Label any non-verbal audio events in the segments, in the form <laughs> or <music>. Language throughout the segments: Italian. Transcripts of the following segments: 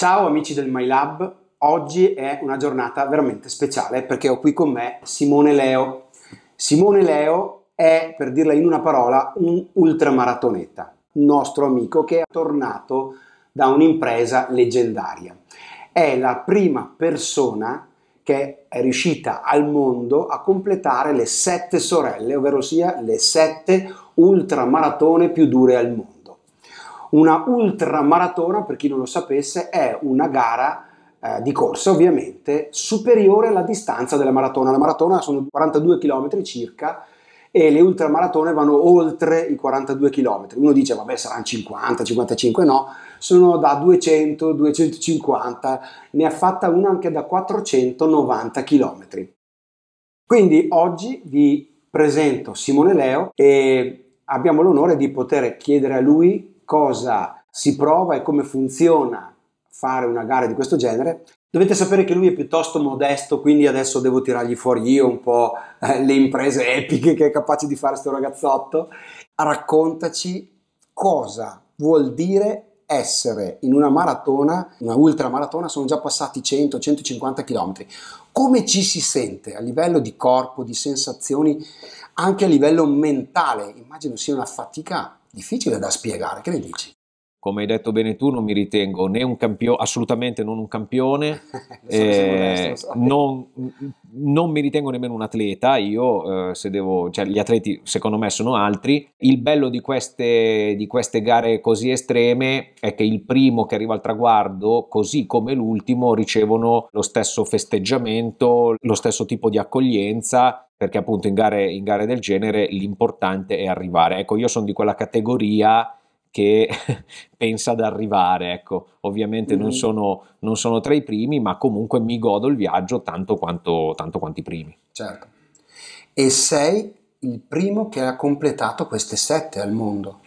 Ciao amici del MyLab, oggi è una giornata veramente speciale perché ho qui con me Simone Leo. Simone Leo è, per dirla in una parola, un ultramaratoneta, un nostro amico che è tornato da un'impresa leggendaria. È la prima persona che è riuscita al mondo a completare le sette sorelle, ovvero sia le sette ultramaratone più dure al mondo. Una ultramaratona, per chi non lo sapesse, è una gara eh, di corsa ovviamente superiore alla distanza della maratona. La maratona sono 42 km circa e le ultramaratone vanno oltre i 42 km. Uno dice vabbè saranno 50, 55, no, sono da 200, 250, ne ha fatta una anche da 490 km. Quindi oggi vi presento Simone Leo e abbiamo l'onore di poter chiedere a lui cosa si prova e come funziona fare una gara di questo genere. Dovete sapere che lui è piuttosto modesto, quindi adesso devo tirargli fuori io un po' eh, le imprese epiche che è capace di fare questo ragazzotto. Raccontaci cosa vuol dire essere in una maratona, una ultramaratona, sono già passati 100-150 km. Come ci si sente a livello di corpo, di sensazioni, anche a livello mentale? Immagino sia una fatica difficile da spiegare, che ne dici? Come hai detto bene tu, non mi ritengo né un campione, assolutamente non un campione, <laughs> eh, so. non, non, mi ritengo nemmeno un atleta, io eh, se devo, cioè, gli atleti secondo me sono altri. Il bello di queste, di queste gare così estreme è che il primo che arriva al traguardo, così come l'ultimo, ricevono lo stesso festeggiamento, lo stesso tipo di accoglienza perché appunto in gare, in gare del genere l'importante è arrivare. Ecco, io sono di quella categoria che <laughs> pensa ad arrivare, ecco, ovviamente mm. non, mm-hmm. sono, non, sono, tra i primi, ma comunque mi godo il viaggio tanto quanto, tanto quanto i primi. Certo. E sei il primo che ha completato queste sette al mondo.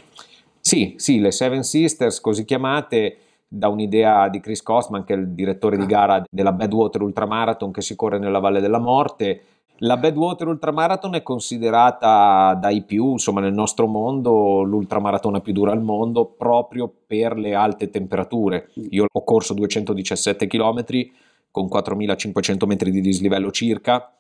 Sì, sì, le Seven Sisters, così chiamate, da un'idea di Chris Costman, che è il direttore ah. di gara della Badwater Ultramarathon che si corre nella Valle della Morte, la Badwater Ultramarathon è considerata dai più, insomma nel nostro mondo, l'ultramaratona più dura al mondo proprio per le alte temperature. Io ho corso 217 km con 4500 metri di dislivello circa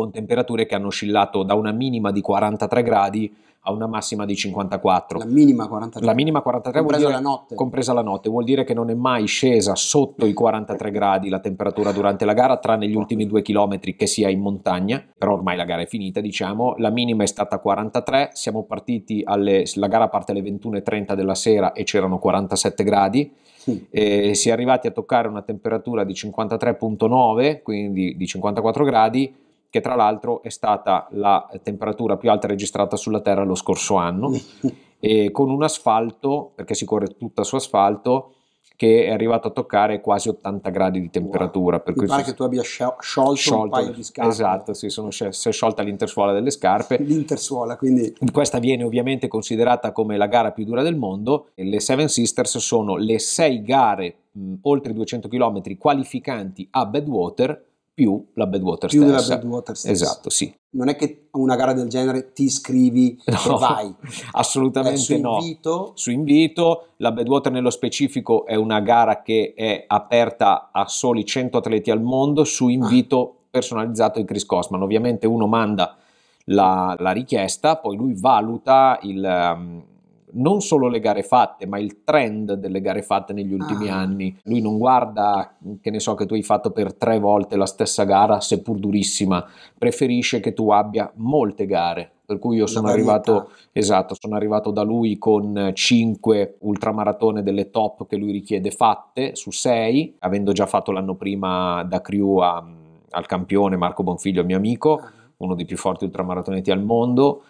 con temperature che hanno oscillato da una minima di 43 gradi a una massima di 54. La minima 43. La minima 43 compresa dire, la notte. Compresa la notte, vuol dire che non è mai scesa sotto i 43 gradi la temperatura durante la gara, tranne gli ultimi due chilometri che sia in montagna, però ormai la gara è finita, diciamo, la minima è stata 43, siamo partiti alle la gara parte alle 21:30 della sera e c'erano 47 gradi. E si è arrivati a toccare una temperatura di 53.9, quindi di 54 gradi che tra l'altro è stata la temperatura più alta registrata sulla Terra lo scorso anno, <laughs> con un asfalto, perché si corre tutta su asfalto, che è arrivato a toccare quasi 80 gradi di temperatura. Wow. Per Mi cui pare si... che tu abbia sciolto, sciolto, un paio di scarpe. Esatto, sì, sono, si è sciolta l'intersuola delle scarpe. <laughs> L'intersuola, quindi... Questa viene ovviamente considerata come la gara più dura del mondo. Le Seven Sisters sono le sei gare, mh, oltre 200 km, qualificanti a Badwater, più la Badwater più stessa. Più della Badwater stessa. Esatto, sì. Non è che a una gara del genere ti iscrivi no, e vai. <laughs> Assolutamente eh, su no. Invito. Su invito. La Badwater nello specifico è una gara che è aperta a soli 100 atleti al mondo su ah. invito ah. personalizzato di Chris Cosman. Ovviamente uno manda la, la richiesta, poi lui valuta il, um, non solo le gare fatte, ma il trend delle gare fatte negli ultimi ah. anni. Lui non guarda, che ne so, che tu hai fatto per tre volte la stessa gara, seppur durissima, preferisce che tu abbia molte gare. Per cui io sono arrivato, esatto, sono arrivato da lui con 5 ultramaratone delle top che lui richiede fatte su 6, avendo già fatto l'anno prima da Crew a, al campione Marco Bonfiglio, mio amico, ah. uno dei più forti ultramaratoneti al mondo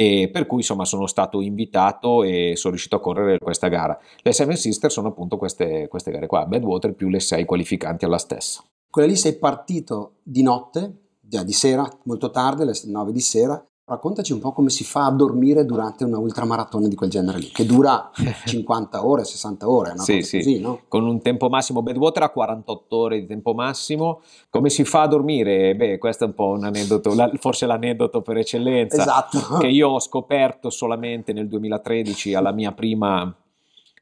e per cui insomma sono stato invitato e sono riuscito a correre questa gara. Le Seven Sisters sono appunto queste, queste gare qua, Badwater più le sei qualificanti alla stessa. Quella lì sei partito di notte, già di sera, molto tardi, alle 9 di sera, Raccontaci un po' come si fa a dormire durante una ultramaratona di quel genere lì, che dura 50 <laughs> ore, 60 ore, una sì, sì. Così, no? Con un tempo massimo, Badwater ha 48 ore di tempo massimo. Come si fa a dormire? Beh, questo è un po' un aneddoto, la, forse l'aneddoto per eccellenza, esatto. <laughs> che io ho scoperto solamente nel 2013 alla mia prima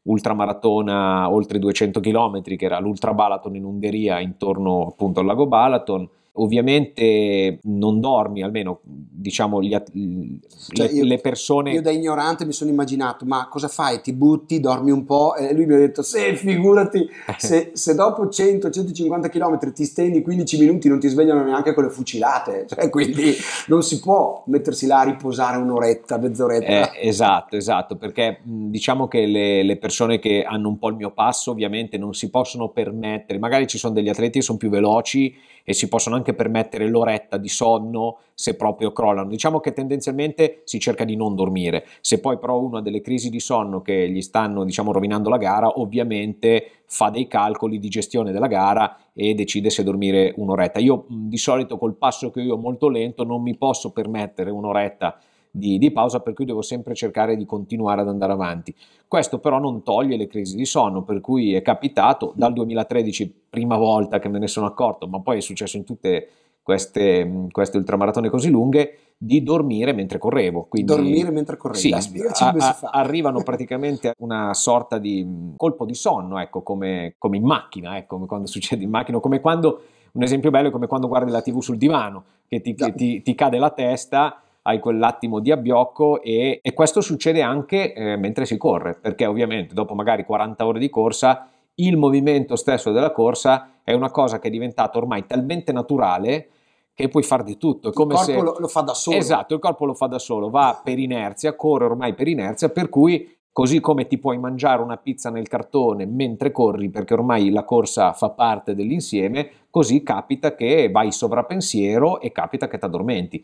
ultramaratona oltre 200 km, che era l'Ultra Balaton in Ungheria, intorno appunto al lago Balaton ovviamente non dormi, almeno diciamo gli, cioè, le, io, le, persone... Io da ignorante mi sono immaginato, ma cosa fai? Ti butti, dormi un po'? E lui mi ha detto, se figurati, eh. se, se dopo 100-150 km ti stendi 15 minuti non ti svegliano neanche con le fucilate, cioè, quindi non si può mettersi là a riposare un'oretta, mezz'oretta. Eh, esatto, esatto, perché diciamo che le, le persone che hanno un po' il mio passo ovviamente non si possono permettere, magari ci sono degli atleti che sono più veloci e si possono anche anche permettere l'oretta di sonno se proprio crollano. Diciamo che tendenzialmente si cerca di non dormire. Se poi però uno ha delle crisi di sonno che gli stanno diciamo, rovinando la gara, ovviamente fa dei calcoli di gestione della gara e decide se dormire un'oretta. Io di solito col passo che io ho molto lento non mi posso permettere un'oretta di, di pausa, per cui devo sempre cercare di continuare ad andare avanti. Questo però non toglie le crisi di sonno, per cui è capitato dal 2013, prima volta che me ne sono accorto, ma poi è successo in tutte queste, queste ultramaratone così lunghe, di dormire mentre correvo. Quindi, dormire mentre correvo, sì, a, a, arrivano <laughs> praticamente a una sorta di colpo di sonno, ecco, come, come in macchina, ecco, come quando succede in macchina, come quando, un esempio bello è come quando guardi la tv sul divano, che ti, ti, ti cade la testa hai quell'attimo di abbiocco e, e questo succede anche eh, mentre si corre, perché ovviamente dopo magari 40 ore di corsa il movimento stesso della corsa è una cosa che è diventata ormai talmente naturale che puoi fare di tutto. È come il corpo se... lo, lo, fa da solo. Esatto, il corpo lo fa da solo, va per inerzia, corre ormai per inerzia, per cui Così come ti puoi mangiare una pizza nel cartone mentre corri, perché ormai la corsa fa parte dell'insieme, così capita che vai sovrappensiero e capita che ti addormenti.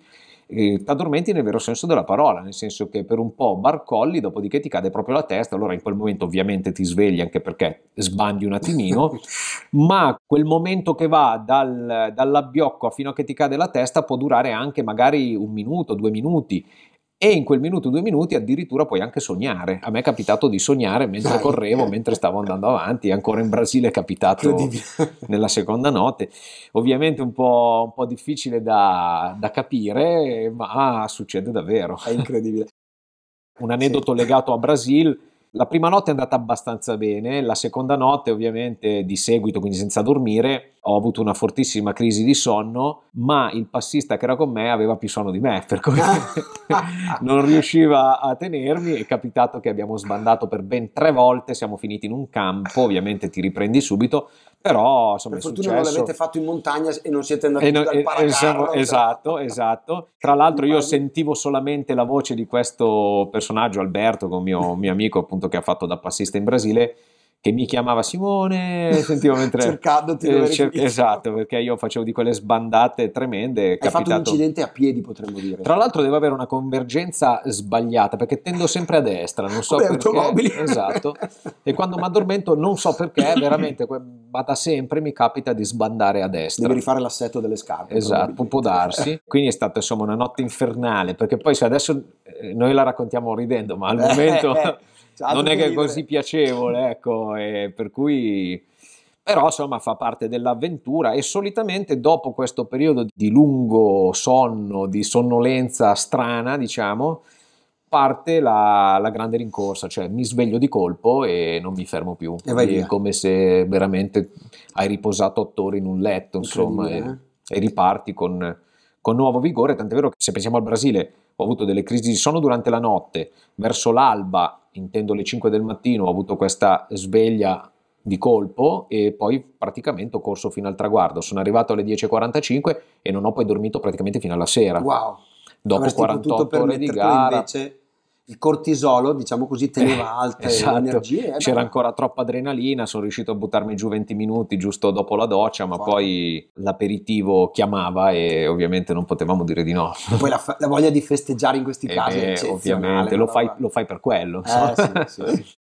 Eh, ti addormenti nel vero senso della parola, nel senso che per un po' barcolli, dopodiché ti cade proprio la testa, allora in quel momento ovviamente ti svegli anche perché sbandi un attimino, <laughs> ma quel momento che va dal, dall'abbiocco fino a che ti cade la testa può durare anche magari un minuto, due minuti e in quel minuto, due minuti addirittura puoi anche sognare. A me è capitato di sognare mentre correvo, mentre stavo andando avanti, ancora in Brasile è capitato <laughs> nella seconda notte. Ovviamente un po', un po difficile da, da, capire, ma succede davvero. È incredibile. Un aneddoto sì. legato a Brasile la prima notte è andata abbastanza bene, la seconda notte ovviamente di seguito, quindi senza dormire, ho avuto una fortissima crisi di sonno, ma il passista che era con me aveva più sonno di me, per cui <laughs> non riusciva a tenermi, è capitato che abbiamo sbandato per ben tre volte, siamo finiti in un campo, ovviamente ti riprendi subito, però insomma, per fortuna non l'avete fatto in montagna e non siete andati no, dal paracarro. Cioè. Esatto, esatto. Tra l'altro io sentivo solamente la voce di questo personaggio, Alberto, con mio, mio amico appunto che ha fatto da passista in Brasile, che mi chiamava Simone, sentivo <laughs> mentre... Cercandoti eh, cer- Esatto, perché io facevo di quelle sbandate tremende. È Hai capitato... fatto un incidente a piedi, potremmo dire. Tra l'altro devo avere una convergenza sbagliata, perché tendo sempre a destra, non so Come perché. automobili. Esatto. e quando mi addormento non so perché, <laughs> veramente, ma da sempre mi capita di sbandare a destra. Devi rifare l'assetto delle scarpe. Esatto, può darsi. <laughs> Quindi è stata insomma una notte infernale, perché poi se adesso eh, noi la raccontiamo ridendo, ma al eh, momento... Eh, cioè, non è che è così piacevole, ecco, per cui però insomma fa parte dell'avventura e solitamente dopo questo periodo di lungo sonno, di sonnolenza strana, diciamo, parte la, la grande rincorsa, cioè mi sveglio di colpo e non mi fermo più. E vai via. è come se veramente hai riposato otto ore in un letto, insomma, e, eh. e riparti con, con nuovo vigore, tant'è vero che se pensiamo al Brasile, ho avuto delle crisi di sonno durante la notte, verso l'alba, intendo le 5 del mattino, ho avuto questa sveglia di colpo e poi praticamente ho corso fino al traguardo. Sono arrivato alle 10.45 e non ho poi dormito praticamente fino alla sera. Wow. Dopo Avresti 48 ore di gara. Invece il cortisolo, diciamo così, teneva eh, alte esatto. eh, esatto. le energie. C'era no. ancora troppa adrenalina, sono riuscito a buttarmi giù 20 minuti giusto dopo la doccia, ma Forza. poi l'aperitivo chiamava e ovviamente non potevamo dire di no. poi la, la, voglia di festeggiare in questi <laughs> eh casi beh, è eccezionale. Ovviamente, lo fai, lo fai, per quello. Eh, sì, sì, sì. <laughs>